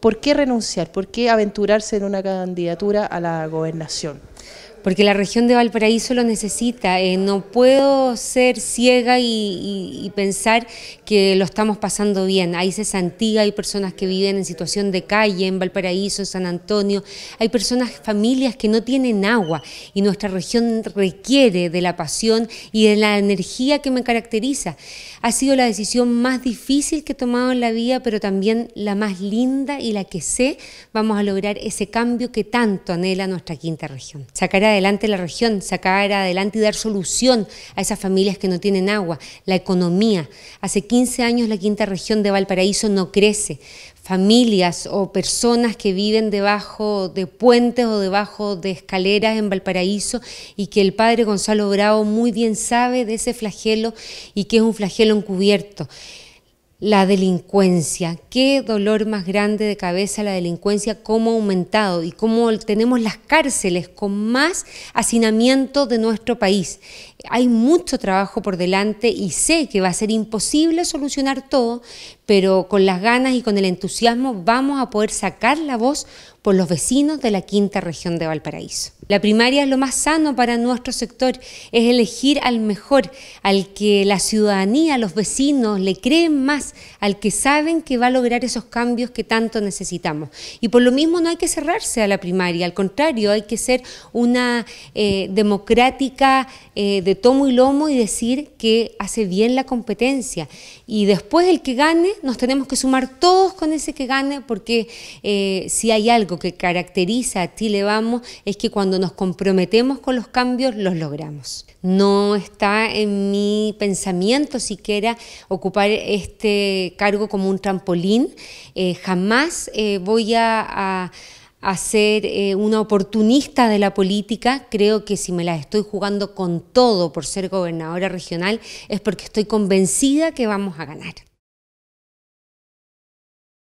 ¿Por qué renunciar? ¿Por qué aventurarse en una candidatura a la gobernación? porque la región de Valparaíso lo necesita. Eh, no puedo ser ciega y, pensar que lo estamos pasando bien. Hay cesantía, hay personas que viven en situación de calle en Valparaíso, en San Antonio. Hay personas, familias que no tienen agua y nuestra región requiere de la pasión y de la energía que me caracteriza. Ha sido la decisión más difícil que he tomado en la vida, pero también la más linda y la que sé vamos a lograr ese cambio que tanto anhela nuestra quinta región adelante la región, sacar adelante y dar solución a esas familias que no tienen agua, la economía. Hace 15 años la quinta región de Valparaíso no crece. Familias o personas que viven debajo de puentes o debajo de escaleras en Valparaíso y que el padre Gonzalo Bravo muy bien sabe de ese flagelo y que es un flagelo encubierto. La delincuencia, qué dolor más grande de cabeza la delincuencia, cómo ha aumentado y cómo tenemos las cárceles con más hacinamiento de nuestro país. Hay mucho trabajo por delante y sé que va a ser imposible solucionar todo, pero con las ganas y con el entusiasmo vamos a poder sacar la voz por los vecinos de la quinta región de Valparaíso. La primaria es lo más sano para nuestro sector, es elegir al mejor, al que la ciudadanía, los vecinos le creen más, al que saben que va a lograr esos cambios que tanto necesitamos. Y por lo mismo no hay que cerrarse a la primaria, al contrario, hay que ser una eh, democrática eh, de tomo y lomo y decir que hace bien la competencia. Y después el que gane, nos tenemos que sumar todos con ese que gane, porque eh, si hay algo que caracteriza a le Vamos, es que cuando nos comprometemos con los cambios, los logramos. No está en mi pensamiento siquiera ocupar este cargo como un trampolín. Eh, jamás eh, voy a a ser eh, una oportunista de la política. Creo que si me la estoy jugando con todo por ser gobernadora regional es porque estoy convencida que vamos a ganar.